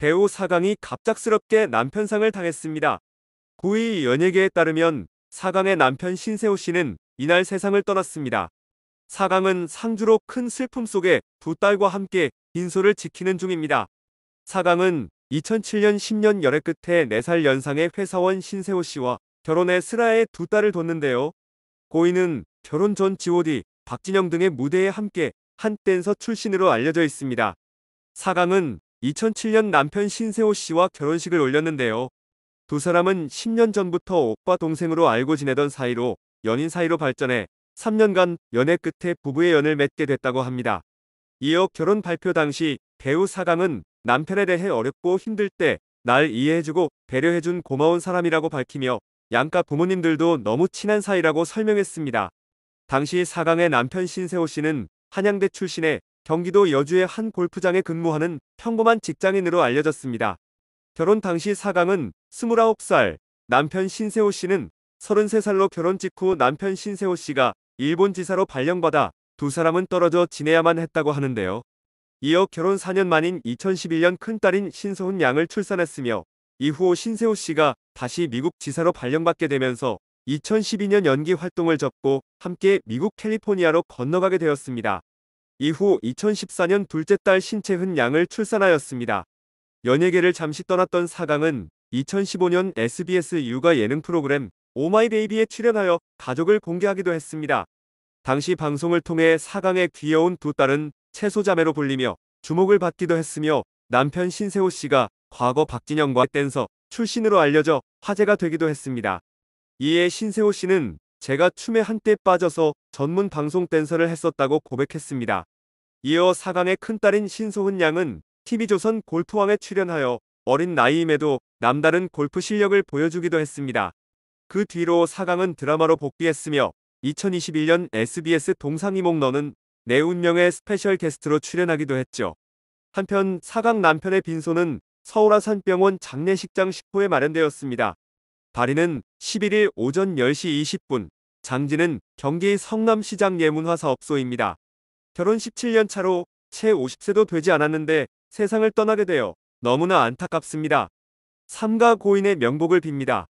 배우 사강이 갑작스럽게 남편상을 당했습니다. 고위 연예계에 따르면 사강의 남편 신세호 씨는 이날 세상을 떠났습니다. 사강은 상주로 큰 슬픔 속에 두 딸과 함께 빈소를 지키는 중입니다. 사강은 2007년 10년 열애 끝에 4살 연상의 회사원 신세호 씨와 결혼해 슬아의 두 딸을 뒀는데요. 고인은 결혼 전 god 박진영 등의 무대에 함께 한 댄서 출신으로 알려져 있습니다. 사강은 2007년 남편 신세호 씨와 결혼식을 올렸는데요. 두 사람은 10년 전부터 오빠 동생으로 알고 지내던 사이로 연인 사이로 발전해 3년간 연애 끝에 부부의 연을 맺게 됐다고 합니다. 이어 결혼 발표 당시 배우 사강은 남편에 대해 어렵고 힘들 때 날 이해해주고 배려해준 고마운 사람이라고 밝히며 양가 부모님들도 너무 친한 사이라고 설명했습니다. 당시 사강의 남편 신세호 씨는 한양대 출신에 경기도 여주의 한 골프장에 근무하는 평범한 직장인으로 알려졌습니다. 결혼 당시 사강은 29살, 남편 신세호 씨는 33살로 결혼 직후 남편 신세호 씨가 일본 지사로 발령받아 두 사람은 떨어져 지내야만 했다고 하는데요. 이어 결혼 4년 만인 2011년 큰딸인 신소훈 양을 출산했으며 이후 신세호 씨가 다시 미국 지사로 발령받게 되면서 2012년 연기 활동을 접고 함께 미국 캘리포니아로 건너가게 되었습니다. 이후 2014년 둘째 딸신채훈 양을 출산하였습니다. 연예계를 잠시 떠났던 사강은 2015년 SBS 육아 예능 프로그램 오마이베이비에 출연하여 가족을 공개하기도 했습니다. 당시 방송을 통해 사강의 귀여운 두 딸은 채소자매로 불리며 주목을 받기도 했으며 남편 신세호 씨가 과거 박진영과 댄서 출신으로 알려져 화제가 되기도 했습니다. 이에 신세호 씨는 제가 춤에 한때 빠져서 전문 방송 댄서를 했었다고 고백했습니다. 이어 4강의 큰딸인 신소훈 양은 TV조선 골프왕에 출연하여 어린 나이임에도 남다른 골프 실력을 보여주기도 했습니다. 그 뒤로 4강은 드라마로 복귀했으며 2021년 SBS 동상이몽 너는 내 운명의 스페셜 게스트로 출연하기도 했죠. 한편 4강 남편의 빈소는 서울아산병원 장례식장 10호에 마련되었습니다. 발인은 11일 오전 10시 20분, 장지는 경기 성남시장 예문화사업소입니다. 결혼 17년 차로 채 50세도 되지 않았는데 세상을 떠나게 되어 너무나 안타깝습니다. 삼가 고인의 명복을 빕니다.